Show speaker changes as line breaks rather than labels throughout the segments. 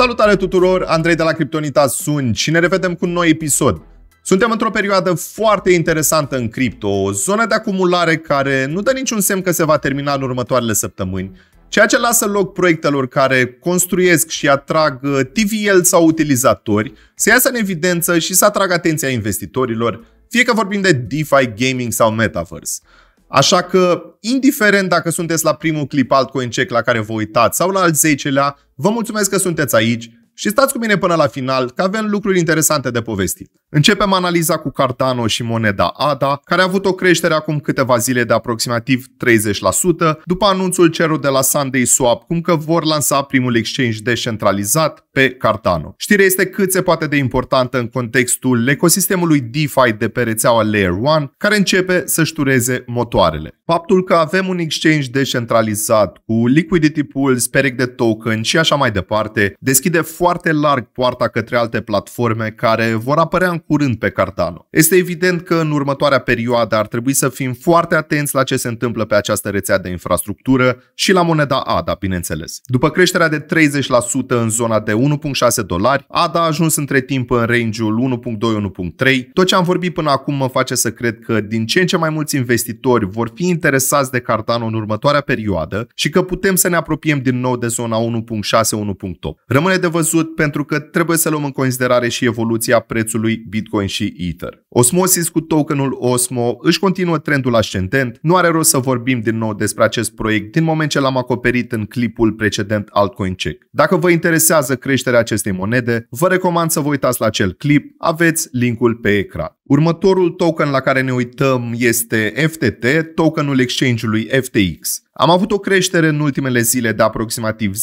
Salutare tuturor, Andrei de la Criptonita sunt și ne revedem cu un nou episod. Suntem într-o perioadă foarte interesantă în cripto, o zonă de acumulare care nu dă niciun semn că se va termina în următoarele săptămâni, ceea ce lasă loc proiectelor care construiesc și atrag uh, TVL sau utilizatori să iasă în evidență și să atragă atenția investitorilor, fie că vorbim de DeFi, gaming sau metaverse. Așa că, indiferent dacă sunteți la primul clip altcoin check la care vă uitați sau la al zecelea, vă mulțumesc că sunteți aici, și stați cu mine până la final, că avem lucruri interesante de povestit. Începem analiza cu Cardano și moneda ADA, care a avut o creștere acum câteva zile de aproximativ 30%, după anunțul cerut de la Sunday Swap, cum că vor lansa primul exchange descentralizat pe Cardano. Știrea este cât se poate de importantă în contextul ecosistemului DeFi de pe rețeaua Layer 1, care începe să-și tureze motoarele. Faptul că avem un exchange descentralizat cu liquidity pools, perec de token și așa mai departe, deschide foarte foarte larg poarta către alte platforme care vor apărea în curând pe Cardano. Este evident că în următoarea perioadă ar trebui să fim foarte atenți la ce se întâmplă pe această rețea de infrastructură și la moneda ADA, bineînțeles. După creșterea de 30% în zona de 1.6 dolari, ADA a ajuns între timp în range-ul 1.2-1.3. Tot ce am vorbit până acum mă face să cred că din ce în ce mai mulți investitori vor fi interesați de Cardano în următoarea perioadă și că putem să ne apropiem din nou de zona 1.6-1.8. Rămâne de văzut pentru că trebuie să luăm în considerare și evoluția prețului Bitcoin și Ether. Osmosis cu tokenul Osmo își continuă trendul ascendent, nu are rost să vorbim din nou despre acest proiect din moment ce l-am acoperit în clipul precedent Altcoin Check. Dacă vă interesează creșterea acestei monede, vă recomand să vă uitați la acel clip, aveți linkul pe ecran. Următorul token la care ne uităm este FTT, tokenul exchange-ului FTX. Am avut o creștere în ultimele zile de aproximativ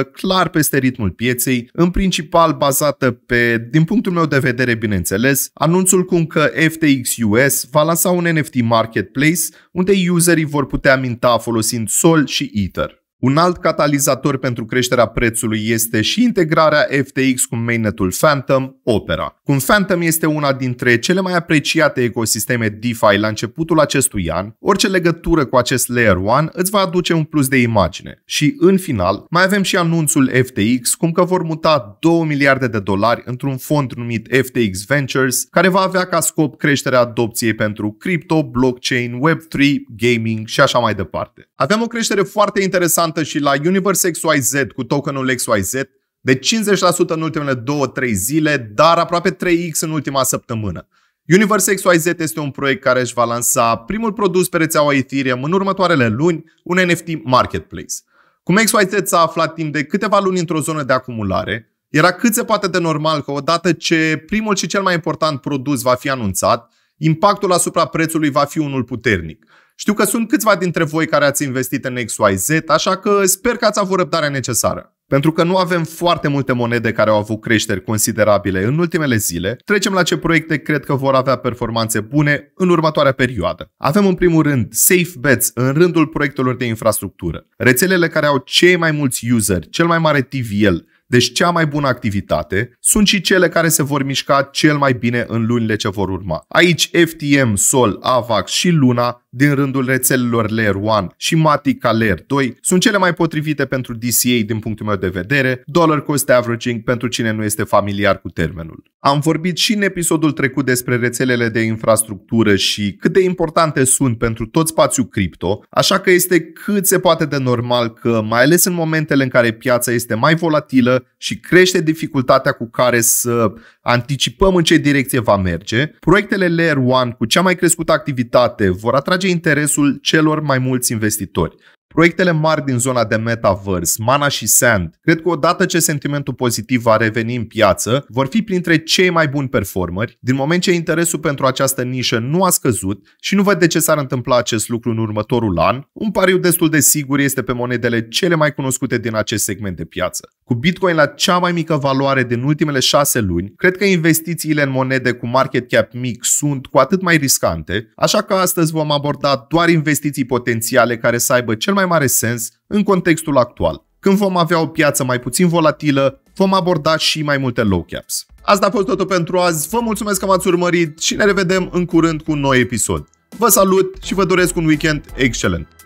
10%, clar peste ritmul pieței, în principal bazată pe, din punctul meu de vedere bineînțeles, anunțul cum că FTX US va lansa un NFT marketplace unde userii vor putea minta folosind Sol și Ether. Un alt catalizator pentru creșterea prețului este și integrarea FTX cu mainnetul Phantom, Opera. Cum Phantom este una dintre cele mai apreciate ecosisteme DeFi la începutul acestui an, orice legătură cu acest Layer 1 îți va aduce un plus de imagine. Și în final, mai avem și anunțul FTX cum că vor muta 2 miliarde de dolari într-un fond numit FTX Ventures, care va avea ca scop creșterea adopției pentru cripto, blockchain, Web3, gaming și așa mai departe. Avem o creștere foarte interesantă interesantă și la Universe XYZ cu tokenul XYZ de 50% în ultimele 2-3 zile, dar aproape 3x în ultima săptămână. Universe XYZ este un proiect care își va lansa primul produs pe rețeaua Ethereum în următoarele luni, un NFT marketplace. Cum XYZ s-a aflat timp de câteva luni într-o zonă de acumulare, era cât se poate de normal că odată ce primul și cel mai important produs va fi anunțat, impactul asupra prețului va fi unul puternic. Știu că sunt câțiva dintre voi care ați investit în XYZ, așa că sper că ați avut răbdarea necesară. Pentru că nu avem foarte multe monede care au avut creșteri considerabile în ultimele zile, trecem la ce proiecte cred că vor avea performanțe bune în următoarea perioadă. Avem în primul rând safe bets în rândul proiectelor de infrastructură, rețelele care au cei mai mulți useri, cel mai mare TVL, deci cea mai bună activitate sunt și cele care se vor mișca cel mai bine în lunile ce vor urma. Aici FTM, Sol, AVAX și Luna din rândul rețelelor Layer 1 și Matica Layer 2 sunt cele mai potrivite pentru DCA din punctul meu de vedere, dollar cost averaging pentru cine nu este familiar cu termenul. Am vorbit și în episodul trecut despre rețelele de infrastructură și cât de importante sunt pentru tot spațiul cripto, așa că este cât se poate de normal că, mai ales în momentele în care piața este mai volatilă, și crește dificultatea cu care să anticipăm în ce direcție va merge. Proiectele Layer 1 cu cea mai crescută activitate vor atrage interesul celor mai mulți investitori. Proiectele mari din zona de metaverse, Mana și Sand, cred că odată ce sentimentul pozitiv va reveni în piață, vor fi printre cei mai buni performări, din moment ce interesul pentru această nișă nu a scăzut și nu văd de ce s-ar întâmpla acest lucru în următorul an, un pariu destul de sigur este pe monedele cele mai cunoscute din acest segment de piață. Cu Bitcoin la cea mai mică valoare din ultimele șase luni, cred că investițiile în monede cu market cap mic sunt cu atât mai riscante, așa că astăzi vom aborda doar investiții potențiale care să aibă cel mai mai mare sens în contextul actual, când vom avea o piață mai puțin volatilă, vom aborda și mai multe low caps. Asta a fost totul pentru azi, vă mulțumesc că m-ați urmărit și ne revedem în curând cu un nou episod. Vă salut și vă doresc un weekend excelent!